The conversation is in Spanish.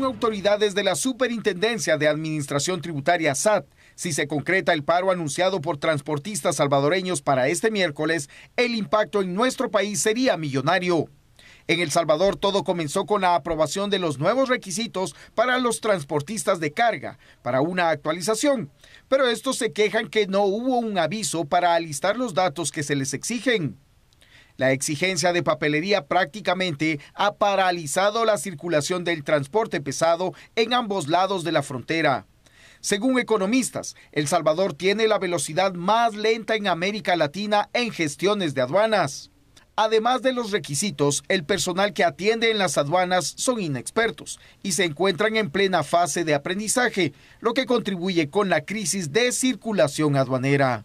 Autoridades de la Superintendencia de Administración Tributaria SAT, si se concreta el paro anunciado por transportistas salvadoreños para este miércoles, el impacto en nuestro país sería millonario. En El Salvador todo comenzó con la aprobación de los nuevos requisitos para los transportistas de carga, para una actualización, pero estos se quejan que no hubo un aviso para alistar los datos que se les exigen. La exigencia de papelería prácticamente ha paralizado la circulación del transporte pesado en ambos lados de la frontera. Según economistas, El Salvador tiene la velocidad más lenta en América Latina en gestiones de aduanas. Además de los requisitos, el personal que atiende en las aduanas son inexpertos y se encuentran en plena fase de aprendizaje, lo que contribuye con la crisis de circulación aduanera.